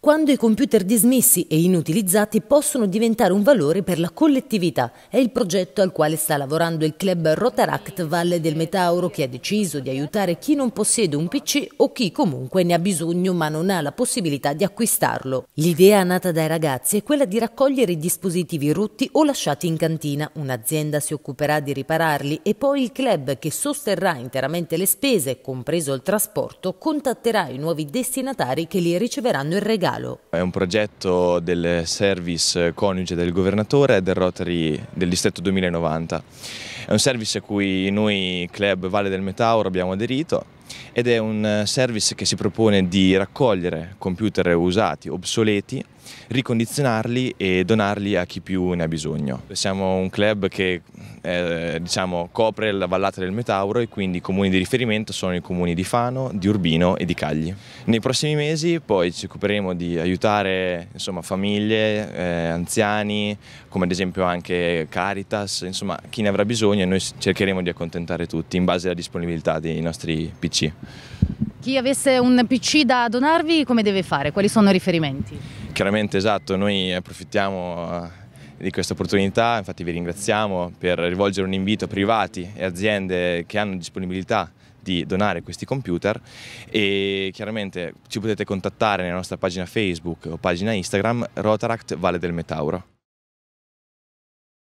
quando i computer dismessi e inutilizzati possono diventare un valore per la collettività. È il progetto al quale sta lavorando il club Rotaract Valle del Metauro che ha deciso di aiutare chi non possiede un PC o chi comunque ne ha bisogno ma non ha la possibilità di acquistarlo. L'idea nata dai ragazzi è quella di raccogliere i dispositivi rotti o lasciati in cantina. Un'azienda si occuperà di ripararli e poi il club che sosterrà interamente le spese, compreso il trasporto, contatterà i nuovi destinatari che li riceveranno in regalo regalo. È un progetto del service coniuge del governatore e del Rotary del distretto 2090 è un service a cui noi, club Valle del Metauro, abbiamo aderito ed è un eh, service che si propone di raccogliere computer usati, obsoleti, ricondizionarli e donarli a chi più ne ha bisogno. Siamo un club che eh, diciamo, copre la vallata del Metauro e quindi i comuni di riferimento sono i comuni di Fano, di Urbino e di Cagli. Nei prossimi mesi poi ci occuperemo di aiutare insomma, famiglie, eh, anziani, come ad esempio anche Caritas, insomma chi ne avrà bisogno bisogno e noi cercheremo di accontentare tutti in base alla disponibilità dei nostri PC. Chi avesse un PC da donarvi come deve fare? Quali sono i riferimenti? Chiaramente esatto, noi approfittiamo eh, di questa opportunità, infatti vi ringraziamo per rivolgere un invito a privati e aziende che hanno disponibilità di donare questi computer e chiaramente ci potete contattare nella nostra pagina Facebook o pagina Instagram Rotaract Valle del Metauro.